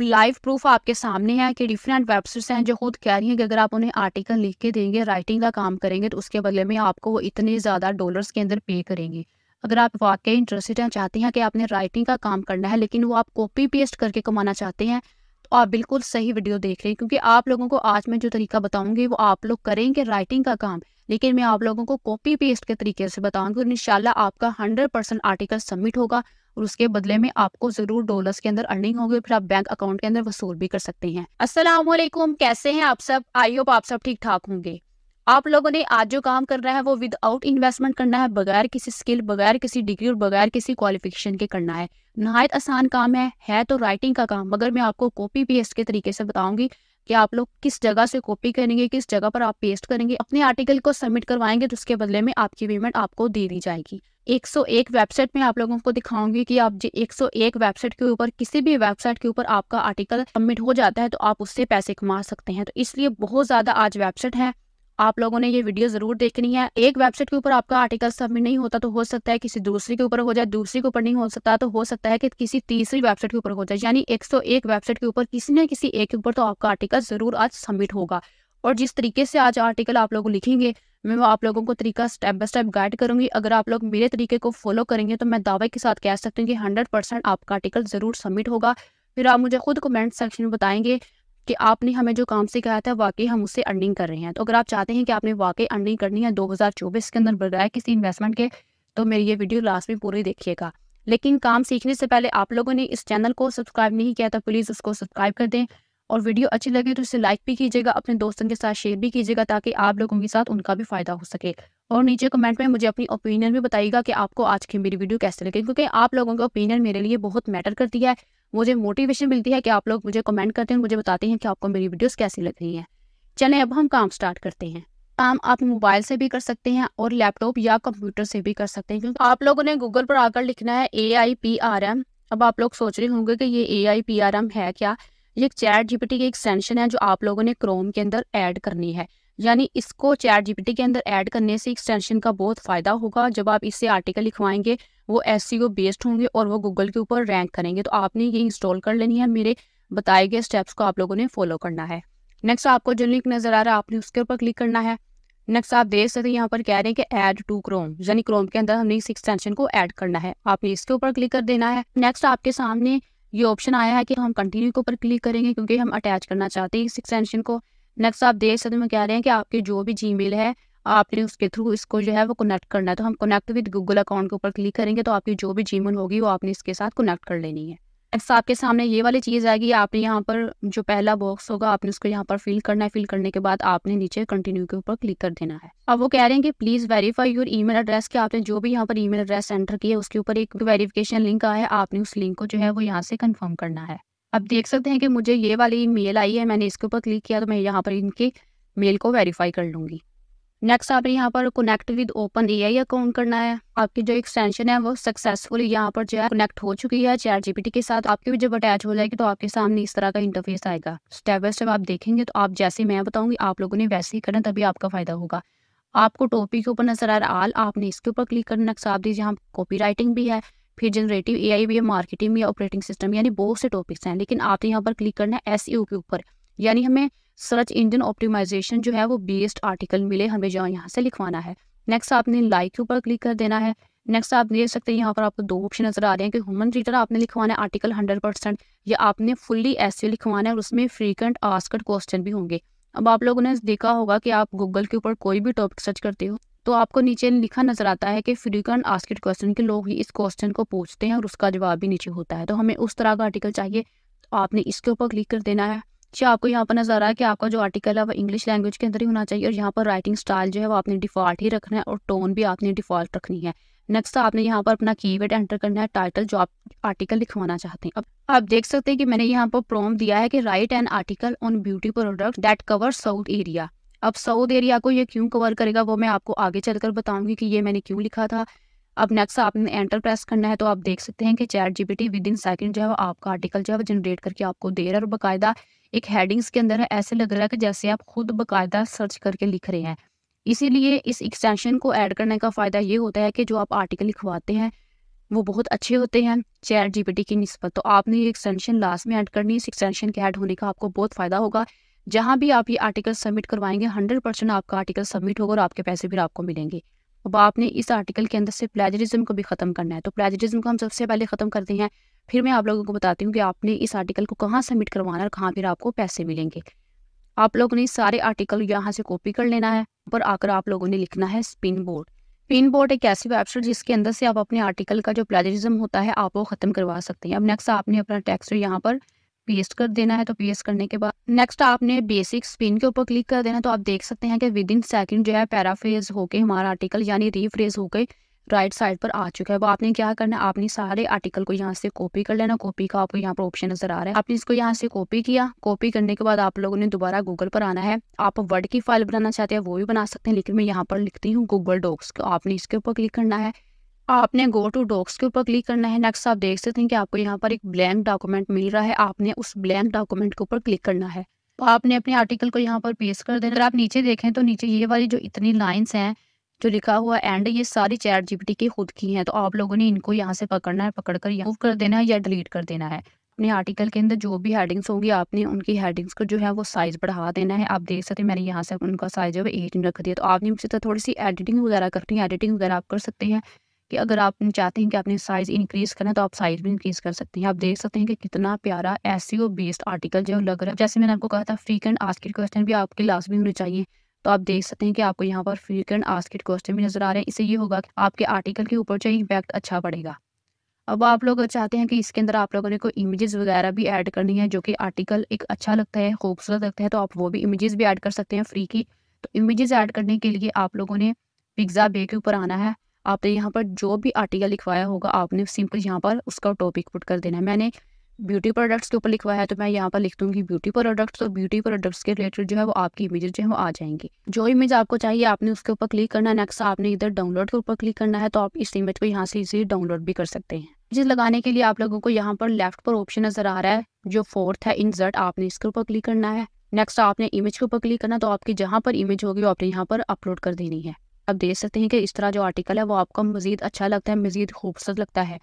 अब live proof आपके सामने है कि डिफरेंट वेबसाइट्स हैं जो खुद कह रही हैं कि अगर आप उन्हें आर्टिकल लिख के देंगे राइटिंग का काम करेंगे तो उसके बदले में आपको वो इतने ज़्यादा डॉलर्स के अंदर पे करेंगे अगर आप वाकई इंटरेस्टेड हैं चाहते हैं कि आपने राइटिंग का काम करना है लेकिन वो आप कॉपी पेस्ट करके कमाना चाहते हैं तो आप बिल्कुल सही वीडियो देख रहे हैं क्योंकि आप लोगों को आज मैं जो तरीका बताऊँगी वो आप लोग करेंगे राइटिंग का काम लेकिन मैं आप लोगों को कॉपी पेस्ट के तरीके से बताऊंगी और इंशाल्लाह आपका हंड्रेड परसेंट आर्टिकल सबमिट होगा और उसके बदले में आपको जरूर डॉलर्स के अंदर अर्निंग होगी फिर आप बैंक अकाउंट के अंदर वसूल भी कर सकते हैं असलम कैसे हैं आप सब आई होप आप सब ठीक ठाक होंगे आप लोगों ने आज जो काम करना है वो विदाउट इन्वेस्टमेंट करना है बगैर किसी स्किल बगैर किसी डिग्री और बगैर किसी क्वालिफिकेशन के करना है नहायत आसान काम है है तो राइटिंग का काम मगर मैं आपको कॉपी पेस्ट के तरीके से बताऊंगी कि आप लोग किस जगह से कॉपी करेंगे किस जगह पर आप पेस्ट करेंगे अपने आर्टिकल को सबमिट करवाएंगे तो उसके बदले में आपकी पेमेंट आपको दे दी जाएगी 101 वेबसाइट में आप लोगों को दिखाऊंगी कि आप 101 वेबसाइट के ऊपर किसी भी वेबसाइट के ऊपर आपका आर्टिकल सबमिट हो जाता है तो आप उससे पैसे कमा सकते हैं तो इसलिए बहुत ज़्यादा आज वेबसाइट है आप लोगों ने ये वीडियो ज़रूर देखनी है एक वेबसाइट के ऊपर आपका आर्टिकल सबमिट नहीं होता तो हो सकता है किसी दूसरे के ऊपर हो जाए दूसरी के ऊपर नहीं हो सकता तो हो सकता है कि किसी तीसरी वेबसाइट के ऊपर हो जाए यानी एक सौ एक वेबसाइट के ऊपर किसी न किसी एक के ऊपर तो आपका आर्टिकल ज़रूर आज सबमिट होगा और जिस तरीके से आज आर्टिकल आप लोग लिखेंगे मैं वो आप लोगों को तरीका स्टेप बाय स्टेप गाइड करूंगी अगर आप लोग मेरे तरीके को फॉलो करेंगे तो मैं दावे के साथ कह सकती हूँ कि हंड्रेड परसेंट आपका आर्टिकल ज़रूर सबमिट होगा फिर आप मुझे खुद कमेंट सेक्शन में बताएंगे कि आपने हमें जो काम सिखाया था वाकई हम उससे अर्निंग कर रहे हैं तो अगर आप चाहते हैं कि आपने वाकई अर्निंग करनी है 2024 के अंदर बढ़ किसी इन्वेस्टमेंट के तो मेरी ये वीडियो लास्ट में पूरी देखिएगा लेकिन काम सीखने से पहले आप लोगों ने इस चैनल को सब्सक्राइब नहीं किया था प्लीज़ उसको सब्सक्राइब कर दें और वीडियो अच्छी लगे तो इसे लाइक भी कीजिएगा अपने दोस्तों के साथ शेयर भी कीजिएगा ताकि आप लोगों के साथ उनका भी फायदा हो सके और नीचे कमेंट में मुझे अपनी ओपिनियन भी बताइएगा कि आपको आज की मेरी वीडियो कैसे लगे क्योंकि आप लोगों का ओपिनियन मेरे लिए बहुत मैटर करती है मुझे मोटिवेशन मिलती है कि आप लोग मुझे कमेंट करते हैं मुझे बताते हैं कि आपको मेरी वीडियोस कैसी लग रही हैं चले अब हम काम स्टार्ट करते हैं काम आप मोबाइल से भी कर सकते हैं और लैपटॉप या कंप्यूटर से भी कर सकते हैं क्योंकि आप लोगों ने गूगल पर आकर लिखना है A I P R M अब आप लोग सोच रहे होंगे कि ये A I P R M है क्या ये चैट जीपीटी की एक्सटेंशन है जो आप लोगों ने क्रोम के अंदर ऐड करनी है यानी इसको चैट जीपीटी के अंदर ऐड करने से एक्सटेंशन का बहुत फ़ायदा होगा जब आप इससे आर्टिकल लिखवाएंगे वो एस बेस्ड e होंगे और वो गूगल के ऊपर रैंक करेंगे तो आपने ये इंस्टॉल कर लेनी है मेरे बताए गए स्टेप्स को आप लोगों ने फॉलो करना है नेक्स्ट आपको जो लिंक नज़र आ रहा है आपने उसके ऊपर क्लिक करना है नेक्स्ट आप देख सकते हैं यहाँ पर कह रहे हैं कि ऐड टू क्रोम यानी क्रोम के अंदर हमने इस एक्सटेंशन को ऐड करना है आपने इसके ऊपर क्लिक कर देना है नेक्स्ट आपके सामने ये ऑप्शन आया है कि हम कंटिन्यू के ऊपर क्लिक करेंगे क्योंकि हम अटैच करना चाहते हैं इस एक्सटेंशन को नेक्स्ट आप देख सकते हैं कह रहे हैं कि आपके जो भी जी है आपने उसके थ्रू इसको जो है वो कनेक्ट करना है तो हम कनेक्ट विद गूगल अकाउंट के ऊपर क्लिक करेंगे तो आपकी जो भी जी होगी वो आपने इसके साथ कनेक्ट कर लेनी है नेक्स्ट आपके सामने ये वाली चीज़ आएगी आपने यहाँ पर जो पहला बॉक्स होगा आपने उसको यहाँ पर फिल करना है फिल करने के बाद आपने नीचे कंटिन्यू के ऊपर क्लिक कर देना है अब वो कह रहे हैं कि please verify your email address कि आपने जो भी यहाँ पर ईमेल एड्रेस एंटर किया है उसके ऊपर एक वेरिफिकेशन लिंक आया है आपने उस लिंक को जो है वो यहाँ से कन्फर्म करना है अब देख सकते हैं कि मुझे ये वाली मेल आई है मैंने इसके ऊपर क्लिक किया तो मैं यहाँ पर इनके मेल को वेरीफाई कर लूँगी नेक्स्ट आपने यहाँ पर connect with open A I account करना है आपकी जो एक्सटेंशन है वो सक्सेसफुली यहाँ पर जो है कनेक्ट हो चुकी है चार जीपीटी के साथ आपके भी जब अटैच हो जाएगी तो आपके सामने इस तरह का इंटरफेस आएगा स्टेप बाय स्टेप आप देखेंगे तो आप जैसे मैं बताऊंगी आप लोगों ने वैसे ही करना तभी आपका फायदा होगा आपको टॉपिक के ऊपर नजर आ रहा आल आपने इसके ऊपर क्लिक करना नेक्स्ट आप दीजिए यहाँ कॉपी राइटिंग भी है फिर जनरेटिव ए आई मार्केटिंग या ऑपरेटिंग सिस्टम यानी बहुत से टॉपिक्स हैं लेकिन आपने यहाँ पर क्लिक करना है एस e के ऊपर यानी हमें सर्च इंजन ऑप्टिमाइजेशन जो है वो बेस्ड आर्टिकल मिले हमें जो यहाँ से लिखवाना है नेक्स्ट आपने लाइक के ऊपर क्लिक कर देना है नेक्स्ट आप देख सकते हैं यहाँ पर आपको दो ऑप्शन नजर आ रहे हैं कि ह्यूमन रीडर आपने लिखवाना है आर्टिकल हंड्रेड परसेंट या आपने फुल्ली एस e लिखवाना है और उसमें फ्रीक्वेंट आस्कड क्वेश्चन भी होंगे अब आप लोगों ने देखा होगा कि आप गूगल के ऊपर कोई भी टॉपिक सर्च करते हो तो आपको नीचे लिखा नजर आता है कि फ्रीकेंट आस्किड क्वेश्चन के लोग ही इस क्वेश्चन को पूछते हैं और उसका जवाब भी नीचे होता है तो हमें उस तरह का आर्टिकल चाहिए तो आपने इसके ऊपर क्लिक कर देना है जी आपको यहाँ पर नजर आ रहा है कि आपका जो आर्टिकल है वो इंग्लिश लैंग्वेज के अंदर ही होना चाहिए और यहाँ पर राइटिंग स्टाइल जो है वो आपने डिफॉल्ट ही रखना है और टोन भी आपने डिफॉल्ट रखनी है नेक्स्ट तो आपने यहाँ पर अपना कीवर्ड एंटर करना है टाइटल जो आप आर्टिकल लिखवाना चाहते हैं अब आप देख सकते हैं कि मैंने यहाँ पर प्रॉम दिया है कि write an article on beauty product that cover south area अब साउथ एरिया को ये क्यों कवर करेगा वो मैं आपको आगे चलकर बताऊंगी कि ये मैंने क्यों लिखा था अब नेक्स्ट आपने एंटर प्रेस करना है तो आप देख सकते हैं कि chat GPT within second जो है आपका आर्टिकल जो है जनरेट करके आपको दे रहा है और बाकायदा एक हेडिंग्स के अंदर है ऐसे लग रहा है कि जैसे आप खुद बाकायदा सर्च करके लिख रहे हैं इसीलिए इस एक्सटेंशन को ऐड करने का फ़ायदा ये होता है कि जो आप आर्टिकल लिखवाते हैं वो बहुत अच्छे होते हैं चैट जीपीटी की नस्बत तो आपने ये एक्सटेंशन लास्ट में ऐड करनी इस एक्सटेंशन के ऐड होने का आपको बहुत फ़ायदा होगा जहाँ भी आप ये आर्टिकल सबमिट करवाएंगे हंड्रेड परसेंट आपका आर्टिकल सबमिट होगा और आपके पैसे फिर आपको मिलेंगे अब आपने इस आर्टिकल के अंदर से प्लेजरिज्म को भी ख़त्म करना है तो प्लेजरिज्म को हम सबसे पहले ख़त्म करते हैं फिर मैं आप लोगों को बताती हूँ कि आपने इस आर्टिकल को कहाँ सबमिट करवाना है और कहाँ फिर आपको पैसे मिलेंगे आप लोगों ने सारे आर्टिकल यहाँ से कॉपी कर लेना है ऊपर आकर आप लोगों ने लिखना है स्पिन बोर्ड स्पिन बोर्ड एक ऐसी वेबसाइट जिसके अंदर से आप अपने आर्टिकल का जो प्लेजरिज्म होता है आप वो ख़त्म करवा सकते हैं अब नेक्स्ट आपने अपना टेक्स्ट यहाँ पर पेस्ट कर देना है तो पेस्ट करने के बाद नेक्स्ट आपने बेसिक स्पिन के ऊपर क्लिक कर देना तो आप देख सकते हैं कि विद इन सेकेंड जो है पैराफ्रेज होके हमारा आर्टिकल यानी रीफ्रेज होके राइट साइड पर आ चुका है वो आपने क्या करना है आपने सारे आर्टिकल को यहाँ से कॉपी कर लेना कॉपी का आपको यहाँ पर ऑप्शन नजर आ रहा है आपने इसको यहाँ से कॉपी किया कॉपी करने के बाद आप लोगों ने दोबारा गूगल पर आना है आप वर्ड की फाइल बनाना चाहते हैं वो भी बना सकते हैं लेकिन मैं यहाँ पर लिखती हूँ गूगल डॉक्स को आपने इसके ऊपर क्लिक करना है आपने गो टू डॉक्स के ऊपर क्लिक करना है नेक्स्ट आप देख सकते हैं कि आपको यहाँ पर एक ब्लैंक डॉक्यूमेंट मिल रहा है आपने उस ब्लैंक डॉक्यूमेंट के ऊपर क्लिक करना है आपने अपने आर्टिकल को यहाँ पर पेस्ट कर देना अगर आप नीचे देखें तो नीचे ये वाली जो इतनी लाइन्स हैं जो लिखा हुआ एंड ये सारी चैट जीपीटी की खुद की हैं तो आप लोगों ने इनको यहाँ से पकड़ना है पकड़ कर मूव कर देना है या डिलीट कर देना है अपने आर्टिकल के अंदर जो भी हेडिंग्स होंगी आपने उनकी हेडिंग्स को जो है वो साइज बढ़ा देना है आप देख सकते हैं मैंने यहाँ से उनका साइज है एटीन रख दिया तो आपने मुझसे तो थोड़ी सी एडिटिंग वगैरह करनी है एडिटिंग वगैरह आप कर सकते हैं कि अगर आप चाहते हैं कि आपने साइज़ इंक्रीज़ करना है तो आप साइज़ भी इंक्रीज़ कर सकते हैं आप देख सकते हैं कि कितना प्यारा एस बेस्ड आर्टिकल जो लग रहा है जैसे मैंने आपको कहा था फ्रीकेंट आज के क्वेश्चन भी आपके लास्ट में होने चाहिए तो आप देख सकते हैं कि आपको यहाँ पर फ्रीकेंट आस्किट क्वेश्चन भी नजर आ रहे हैं इससे ये होगा कि आपके आर्टिकल के ऊपर जो इम्पैक्ट अच्छा पड़ेगा अब आप लोग चाहते हैं कि इसके अंदर आप लोगों ने कोई इमेजेस वगैरह भी ऐड करनी है जो कि आर्टिकल एक अच्छा लगता है खूबसूरत लगता है तो आप वो भी इमेजेस भी ऐड कर सकते हैं फ्री की तो इमेजेस ऐड करने के लिए आप लोगों ने पिज्ज़ा बे के ऊपर आना है आपने यहाँ पर जो भी आर्टिकल लिखवाया होगा आपने सिंपल यहाँ पर उसका टॉपिक पुट कर देना है मैंने ब्यूटी प्रोडक्ट्स के ऊपर लिखवा है तो मैं यहाँ पर लिख दूंगी ब्यूटी प्रोडक्ट्स और ब्यूटी प्रोडक्ट्स के रिलेटेड जो है वो आपकी इमेजेस जो है वो आ जाएंगे जो इमेज आपको चाहिए आपने उसके ऊपर क्लिक करना है नेक्स्ट आपने इधर डाउनलोड के ऊपर क्लिक करना है तो आप इस इमेज को यहाँ से इजिली डाउनलोड भी कर सकते हैं इमेज लगाने के लिए आप लोगों को यहाँ पर लेफ्ट पर ऑप्शन नजर आ रहा है जो फोर्थ है इनजर्ट आपने इसके ऊपर क्लिक करना है नेक्स्ट आपने इमेज के ऊपर क्लिक करना तो आपकी जहाँ पर इमेज होगी आपने यहाँ पर अपलोड कर देनी है आप देख सकते हैं कि इस तरह जो आर्टिकल है वो आपको मजीद अच्छा लगता है मजीद खूबसूरत लगता है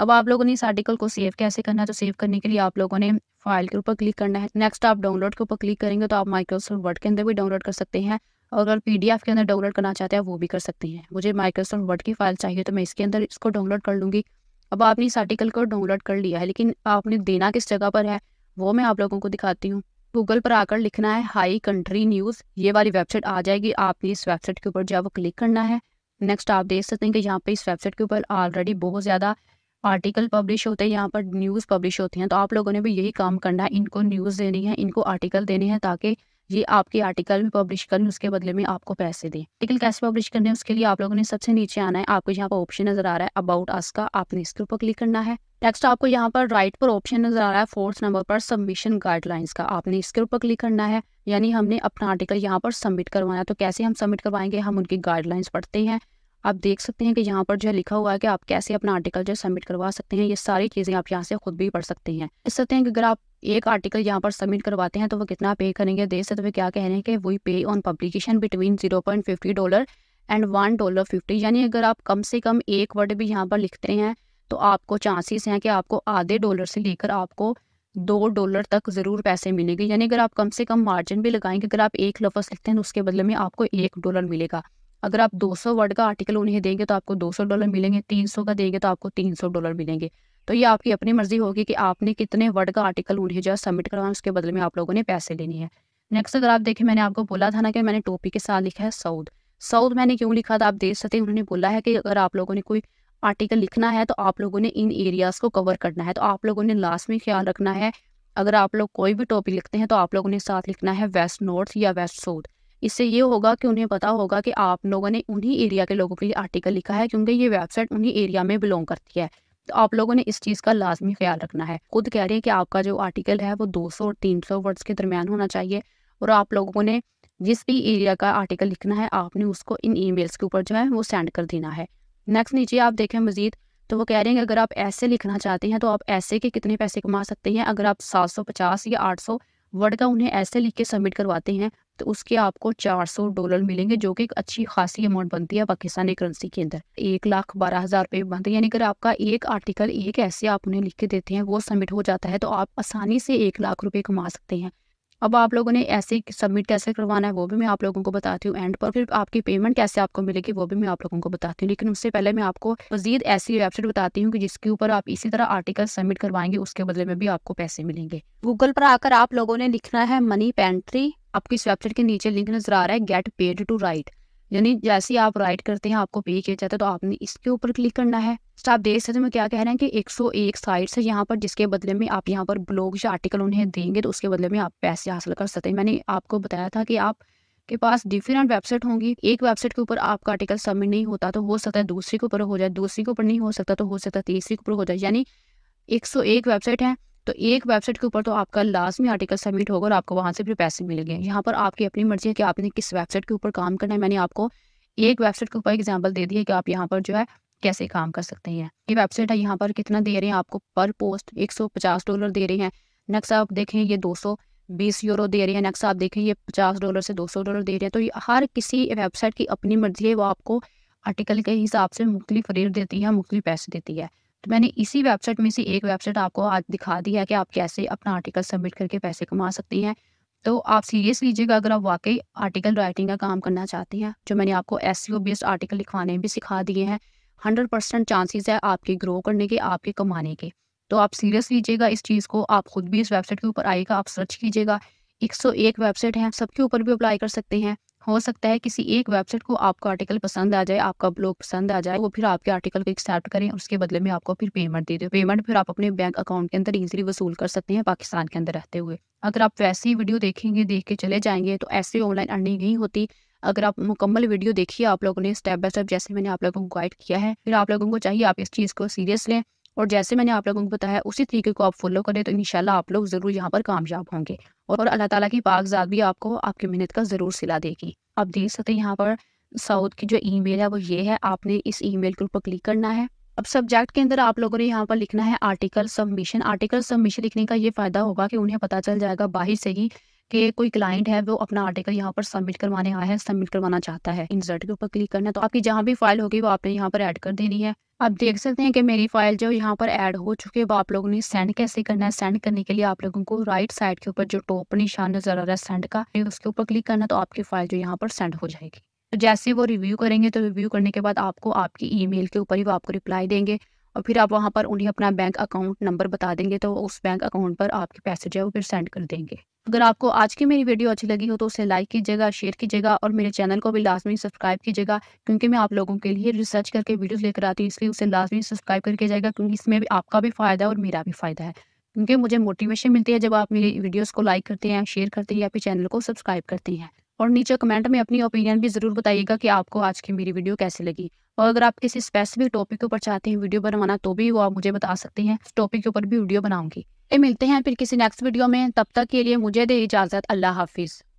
अब आप लोगों ने इस आर्टिकल को सेव कैसे करना है तो सेव करने के लिए आप लोगों ने फाइल के ऊपर क्लिक करना है नेक्स्ट आप डाउनलोड के ऊपर क्लिक करेंगे तो आप माइक्रोसॉफ्ट वर्ड के अंदर भी डाउनलोड कर सकते हैं और अगर पी के अंदर डाउनलोड करना चाहते हैं वो भी कर सकते हैं मुझे माइक्रोसॉफ्ट वर्ड की फाइल चाहिए तो मैं इसके अंदर इसको डाउनलोड कर लूँगी अब आपने इस आर्टिकल को डाउनलोड कर लिया है लेकिन आपने देना किस जगह पर है वो मैं आप लोगों को दिखाती हूँ गूगल पर आकर लिखना है हाई कंट्री न्यूज़ ये वाली वेबसाइट आ जाएगी आपने इस वेबसाइट के ऊपर जो क्लिक करना है नेक्स्ट आप देख सकते हैं कि यहाँ पे इस वेबसाइट के ऊपर ऑलरेडी बहुत ज़्यादा आर्टिकल पब्लिश होते हैं यहाँ पर न्यूज़ पब्लिश होती हैं तो आप लोगों ने भी यही काम करना है इनको न्यूज़ देनी है इनको आर्टिकल देने हैं ताकि ये आपके आर्टिकल में पब्लिश करें उसके बदले में आपको पैसे दें आर्टिकल कैसे पब्लिश करने हैं उसके लिए आप लोगों ने सबसे नीचे आना है आपको यहाँ पर ऑप्शन नजर आ रहा है अबाउट अस का आपने इसके ऊपर क्लिक करना है नेक्स्ट आपको यहाँ पर राइट पर ऑप्शन नजर आ रहा है फोर्थ नंबर पर सबमिशन गाइडलाइंस का आपने इसके ऊपर क्लिक करना है यानी हमने अपना आर्टिकल यहाँ पर सबमिट करवाया तो कैसे हम सबमिट करवाएंगे हम उनकी गाइडलाइंस पढ़ते हैं आप देख सकते हैं कि यहाँ पर जो है लिखा हुआ है कि आप कैसे अपना आर्टिकल जो सबमिट करवा सकते हैं ये सारी चीज़ें आप यहाँ से खुद भी पढ़ सकते हैं देख सकते हैं कि अगर आप एक आर्टिकल यहाँ पर सबमिट करवाते हैं तो वो कितना पे करेंगे देख सकते हुए क्या कह रहे हैं कि वही pay on publication between zero dollar and one dollar fifty यानी अगर आप कम से कम एक वर्ड भी यहाँ पर लिखते हैं तो आपको चांसेस हैं कि आपको आधे डॉलर से लेकर आपको दो डॉलर तक ज़रूर पैसे मिलेंगे यानी अगर आप कम से कम मार्जिन भी लगाएंगे अगर आप एक लफ्ज़ लिखते हैं तो उसके बदले में आपको एक डॉलर मिलेगा अगर आप 200 वर्ड का आर्टिकल उन्हें देंगे तो आपको 200 डॉलर मिलेंगे 300 का देंगे तो आपको 300 डॉलर मिलेंगे तो ये आपकी अपनी मर्जी होगी कि आपने कितने वर्ड का आर्टिकल उन्हें जो है सबमिट करवाना उसके बदले में आप लोगों ने पैसे लेने हैं नेक्स्ट अगर आप देखें मैंने आपको बोला था ना कि मैंने टोपी के साथ लिखा है साउथ साउद मैंने क्यों लिखा था आप देख सकते हैं उन्होंने बोला है कि अगर आप लोगों ने कोई आर्टिकल लिखना है तो आप लोगों ने इन एरियाज़ को कवर करना है तो आप लोगों ने लास्ट में ख्याल रखना है अगर आप लोग कोई भी टॉपिक लिखते हैं तो आप लोगों ने साथ लिखना है वेस्ट नॉर्थ या वेस्ट साउथ इससे ये होगा कि उन्हें पता होगा कि आप लोगों ने उन्हीं एरिया के लोगों के लिए आर्टिकल लिखा है क्योंकि ये वेबसाइट उन्हीं एरिया में बिलोंग करती है तो आप लोगों ने इस चीज़ का लाजमी ख्याल रखना है खुद कह रहे हैं कि आपका जो आर्टिकल है वो सौ और सौ वर्ड्स के दरमियान होना चाहिए और आप लोगों ने जिस भी एरिया का आर्टिकल लिखना है आपने उसको इन मेल्स के ऊपर जो है वो सेंड कर देना है नेक्स्ट नीचे आप देखें मजीद तो वो कह रहे हैं कि अगर आप ऐसे लिखना चाहते हैं तो आप ऐसे के कितने पैसे कमा सकते हैं अगर आप 750 या 800 वर्ड का उन्हें ऐसे लिख के सबमिट करवाते हैं तो उसके आपको 400 डॉलर मिलेंगे जो कि एक अच्छी खासी अमाउंट बनती है पाकिस्तानी करेंसी के अंदर एक लाख बारह हज़ार रुपए बनते हैं यानी अगर आपका एक आर्टिकल एक ऐसे आप उन्हें लिख के देते हैं वो सबमिट हो जाता है तो आप आसानी से एक लाख रुपए कमा सकते हैं अब आप लोगों ने ऐसे सबमिट कैसे करवाना है वो भी मैं आप लोगों को बताती हूँ एंड पर फिर आपकी पेमेंट कैसे आपको मिलेगी वो भी मैं आप लोगों को बताती हूँ लेकिन उससे पहले मैं आपको मजीद ऐसी वेबसाइट बताती हूँ कि जिसके ऊपर आप इसी तरह आर्टिकल सबमिट करवाएंगे उसके बदले में भी आपको पैसे मिलेंगे गूगल पर आकर आप लोगों ने लिखना है मनी पेंट्री आपकी इस वेबसाइट के नीचे लिंक नजर आ रहा है गेट पेड टू राइट यानी जैसे आप राइट करते हैं आपको पे किया जाता है तो आपने इसके ऊपर क्लिक करना है तो आप देख सकते हैं मैं क्या कह रहे हैं कि 101 साइट्स है यहाँ पर जिसके बदले में आप यहाँ पर ब्लॉग या आर्टिकल उन्हें देंगे तो उसके बदले में आप पैसे हासिल कर सकते हैं मैंने आपको बताया था कि आप के पास डिफरेंट वेबसाइट होंगी एक वेबसाइट के ऊपर आपका आर्टिकल सबमिट नहीं होता तो हो सकता है दूसरी के ऊपर हो जाए दूसरी के ऊपर नहीं हो सकता तो हो सकता है तीसरी के ऊपर हो जाए यानी एक वेबसाइट है तो एक वेबसाइट के ऊपर तो आपका लास्ट में आर्टिकल सबमिट होगा और आपको वहाँ से फिर पैसे मिलेंगे यहाँ पर आपकी अपनी मर्जी है कि आपने किस वेबसाइट के ऊपर काम करना है मैंने आपको एक वेबसाइट के ऊपर एग्जाम्पल दे दी है कि आप यहाँ पर जो है कैसे काम कर सकते हैं ये वेबसाइट है यहाँ पर कितना दे रहे हैं आपको पर पोस्ट एक डॉलर दे रहे हैं नेक्स्ट आप देखें ये दो बीस यूरो दे रहे हैं नेक्स्ट आप देखें ये पचास डॉलर से दो सौ डॉलर दे रहे हैं तो ये हर किसी वेबसाइट की अपनी मर्जी है वो आपको आर्टिकल के हिसाब से मुख्तलिफ रेट देती है मुख्तलिफ पैसे देती है तो मैंने इसी वेबसाइट में से एक वेबसाइट आपको आज दिखा दी है कि आप कैसे अपना आर्टिकल सबमिट करके पैसे कमा सकती हैं तो आप सीरियस लीजिएगा अगर आप वाकई आर्टिकल राइटिंग का काम करना चाहते हैं जो मैंने आपको एस बेस्ड e आर्टिकल लिखवाने भी सिखा दिए हैं हंड्रेड परसेंट चांसेस है आपके ग्रो करने के आपके कमाने के तो आप सीरियस लीजिएगा इस चीज़ को आप खुद भी इस वेबसाइट के ऊपर आइएगा आप सर्च कीजिएगा 101 वेबसाइट है सबके ऊपर भी अप्लाई कर सकते हैं हो सकता है किसी एक वेबसाइट को आपका आर्टिकल पसंद आ जाए आपका ब्लॉग पसंद आ जाए वो फिर आपके आर्टिकल को एक्सेप्ट करें उसके बदले में आपको फिर पेमेंट दे दे पेमेंट फिर आप अपने बैंक अकाउंट के अंदर इजीली वसूल कर सकते हैं पाकिस्तान के अंदर रहते हुए अगर आप वैसे ही वीडियो देखेंगे देख के चले जाएंगे तो ऐसे ऑनलाइन अर्निंग नहीं होती अगर आप मुकम्मल वीडियो देखिए आप लोगों ने स्टेप बाय स्टेप जैसे मैंने आप लोगों को गाइड किया है फिर आप लोगों को चाहिए आप इस चीज़ को सीरियस लें और जैसे मैंने आप लोगों को बताया उसी तरीके को आप फॉलो करें तो इनशाला आप लोग ज़रूर यहाँ पर कामयाब होंगे और अल्लाह ताला की पाकजात भी आपको आपकी मेहनत का ज़रूर सिला देगी आप देख सकते हैं यहाँ पर साउथ की जो ईमेल है वो ये है आपने इस ईमेल के ऊपर क्लिक करना है अब सब्जेक्ट के अंदर आप लोगों ने यहाँ पर लिखना है आर्टिकल सबमिशन आर्टिकल सबमिशन लिखने का ये फायदा होगा कि उन्हें पता चल जाएगा बाहर से ही कि कोई क्लाइंट है वो अपना आर्टिकल यहाँ पर सबमिट करवाने आया है सबमिट करवाना चाहता है इंसर्ट के ऊपर क्लिक करना है तो आपकी जहाँ भी फाइल होगी वो आपने यहाँ पर ऐड कर देनी है आप देख सकते हैं कि मेरी फाइल जो यहाँ पर ऐड हो चुकी है वो आप लोगों ने सेंड कैसे करना है सेंड करने के लिए आप लोगों को राइट साइड के ऊपर जो टॉप निशान नजर आ रहा है सेंड का उसके ऊपर क्लिक करना तो आपकी फाइल जो यहाँ पर सेंड हो जाएगी तो जैसे वो रिव्यू करेंगे तो रिव्यू करने के बाद आपको आपकी ईमेल के ऊपर ही वो आपको रिप्लाई देंगे और फिर आप वहाँ पर उन्हें अपना बैंक अकाउंट नंबर बता देंगे तो उस बैंक अकाउंट पर आपके पैसे जो है वो फिर सेंड कर देंगे अगर आपको आज की मेरी वीडियो अच्छी लगी हो तो उसे लाइक कीजिएगा शेयर कीजिएगा और मेरे चैनल को भी लाजमी सब्सक्राइब कीजिएगा क्योंकि मैं आप लोगों के लिए रिसर्च करके वीडियोस लेकर आती हूँ इसलिए उसे लाजमी सब्सक्राइब करके जाएगा क्योंकि इसमें भी आपका भी फ़ायदा है और मेरा भी फ़ायदा है क्योंकि मुझे मोटिवेशन मिलती है जब आप मेरी वीडियोज़ को लाइक करते हैं शेयर करते हैं या फिर चैनल को सब्सक्राइब करते हैं और नीचे कमेंट में अपनी ओपिनियन भी ज़रूर बताइएगा कि आपको आज की मेरी वीडियो कैसे लगी और अगर आप किसी स्पेसिफिक टॉपिक के ऊपर चाहते हैं वीडियो बनवाना तो भी वो आप मुझे बता सकते हैं टॉपिक के ऊपर भी वीडियो बनाऊंगी ये मिलते हैं फिर किसी नेक्स्ट वीडियो में तब तक के लिए मुझे दे इजाज़त अल्लाह हाफिज़